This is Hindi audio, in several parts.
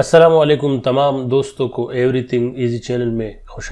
असलम तमाम दोस्तों को थिंग इजी चैनल में खुश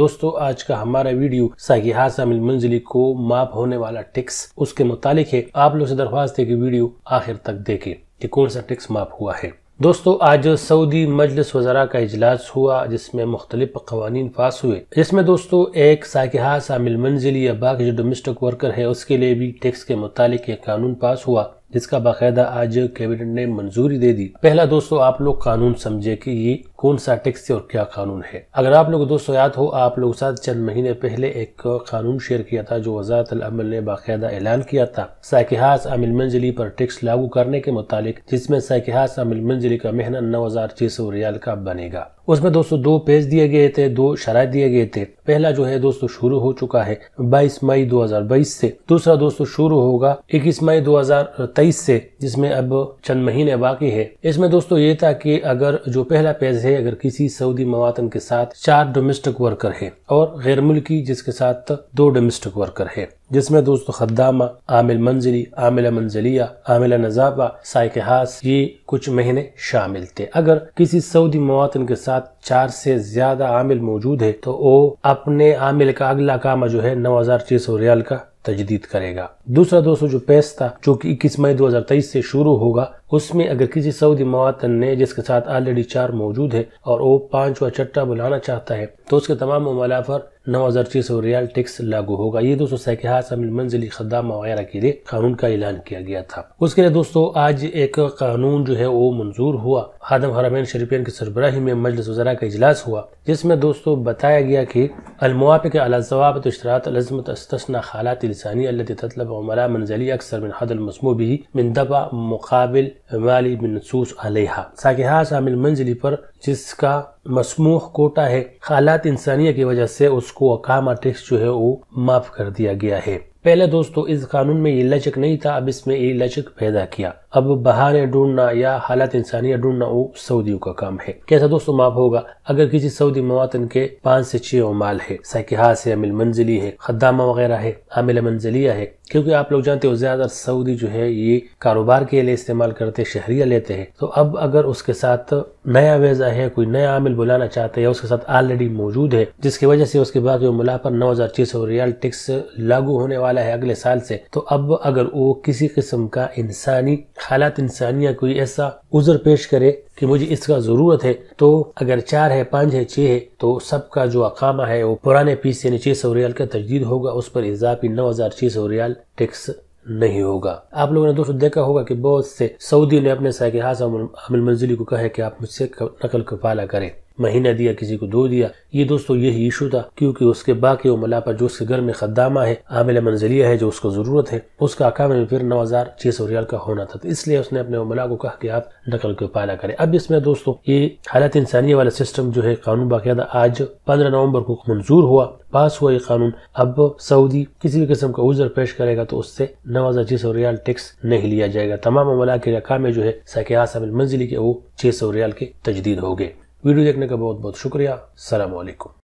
दोस्तों आज का हमारा वीडियो सागिहासा मंजिली को माप होने वाला टिक्स उसके मुतालिक है आप लोग से दरख्वास्त है कि वीडियो आखिर तक देखें कि कौन सा टिक्स माप हुआ है दोस्तों आज सऊदी मजलिस वजरा का इजलास हुआ जिसमें मुख्तलिफ कवानीन पास हुए जिसमें दोस्तों एक साकिहा शामिल मंजिल या बाकी जो डोमेस्टिक वर्कर है उसके लिए भी टैक्स के मुतालिक एक कानून पास हुआ जिसका बाकायदा आज कैबिनेट ने मंजूरी दे दी पहला दोस्तों आप लोग कानून समझे कि ये कौन सा टैक्स है और क्या कानून है अगर आप लोग दोस्तों याद हो आप लोग साथ चंद महीने पहले एक कानून शेयर किया था जो वजारत अमल ने बाकायदा ऐलान किया था साइकिहास अमिल मंजिली पर टैक्स लागू करने के मुतालिक जिसमें साइकिहास अमिल मंजिली का मेहनत नौ हजार छह सौ रियाल का बनेगा उसमें दोस्तों दो पेज दिए गए थे दो शराय दिए गए थे पहला जो है दोस्तों शुरू हो चुका है 22 मई 2022 से दूसरा दोस्तों शुरू होगा 21 मई तेईस से जिसमें अब चंद महीने बाकी है इसमें दोस्तों ये था कि अगर जो पहला पेज है अगर किसी सऊदी मवातन के साथ चार डोमेस्टिक वर्कर है और गैर मुल्की जिसके साथ दो डोमेस्टिक वर्कर है जिसमें दोस्तों खद्दामा आमिल मंजिली आमिला मंजिलिया आमिला नजाबा हास ये कुछ महीने शामिल थे अगर किसी सऊदी मवातन के साथ चार से ज्यादा आमिल मौजूद है तो वो अपने आमिल का अगला काम जो है नौ हजार छह सौ रियाल का तजदीद करेगा दूसरा दोस्तों जो पेश था जो कि 21 मई 2023 से शुरू होगा उसमें अगर किसी सऊदी मवातन ने जिसके साथ ऑलरेडी चार मौजूद है और वो पांचवा चट्टा बुलाना चाहता है तो उसके तमाम मामला पर नौ हजार छह सौ रियाल टैक्स लागू होगा ये दोस्तों सहकहास अमिल मंजिली खदाम वगैरह के लिए कानून का ऐलान किया गया था उसके लिए दोस्तों आज एक कानून जो है वो मंजूर हुआ आदम हरमैन शरीफियन की सरबराही में मजलिस वजरा का इजलास हुआ जिसमें दोस्तों बताया गया कि के अलाजवाब तो इशरात लजमत अस्तना लसानी तलब अक्सर मिन हदल मसमूबी मिन मुकाबिल वाली बिन सूस अलहा साकिहा शामिल मंजिली पर जिसका मसमूह कोटा है हालात इंसानिया की वजह से उसको अकामा टैक्स जो है वो माफ कर दिया गया है पहले दोस्तों इस कानून में ये लचक नहीं था अब इसमें ये लचक पैदा किया अब बहाने ढूंढना या हालात इंसानियत ढूंढना वो सऊदियों का काम है कैसा दोस्तों माफ होगा अगर किसी सऊदी मवातन के पाँच से छह उमाल है सकिहास है अमिल मंजिली है खदामा वगैरह है आमिल मंजिलिया है क्योंकि आप लोग जानते हो ज्यादा सऊदी जो है ये कारोबार के लिए इस्तेमाल करते शहरिया लेते हैं तो अब अगर उसके साथ नया वेजा है कोई नया मुकाबिल बुलाना चाहते हैं उसके साथ ऑलरेडी मौजूद है जिसकी वजह से उसके बाद जो मुला पर नौ हजार रियाल टैक्स लागू होने वाला है अगले साल से तो अब अगर वो किसी किस्म का इंसानी हालात इंसानिया कोई ऐसा उजर पेश करे कि मुझे इसका जरूरत है तो अगर चार है पांच है छह है तो सबका जो अकामा है वो पुराने पीस यानी छह सौ रियाल का तजदीद होगा उस पर इजाफी नौ हजार छह सौ रियाल टैक्स नहीं होगा आप लोगों ने दोस्तों देखा होगा कि बहुत से सऊदी ने अपने साहिब हास अमल मंजिली को कहा है कि आप मुझसे नकल कपाला करें महीना दिया किसी को दो दिया ये दोस्तों यही इशू था क्योंकि उसके बाकी उमला पर जो उसके घर में खदामा है आमिल मंजिलिया है जो उसको जरूरत है उसका अकाउंट में फिर नौ हजार छह सौ रियाल का होना था तो इसलिए उसने अपने उमला को कहा कि आप नकल के पाला करें अब इसमें दोस्तों ये हालत इंसानिया वाला सिस्टम जो है कानून बाकायदा आज पंद्रह नवम्बर को मंजूर हुआ पास हुआ ये कानून अब सऊदी किसी भी किस्म का उजर पेश करेगा तो उससे नौ हजार छह सौ रियाल टैक्स नहीं लिया जाएगा तमाम अमला के अकामे जो है सके मंजिली के वो छह सौ रियाल के तजदीद हो गए वीडियो देखने का बहुत बहुत शुक्रिया सलामकुम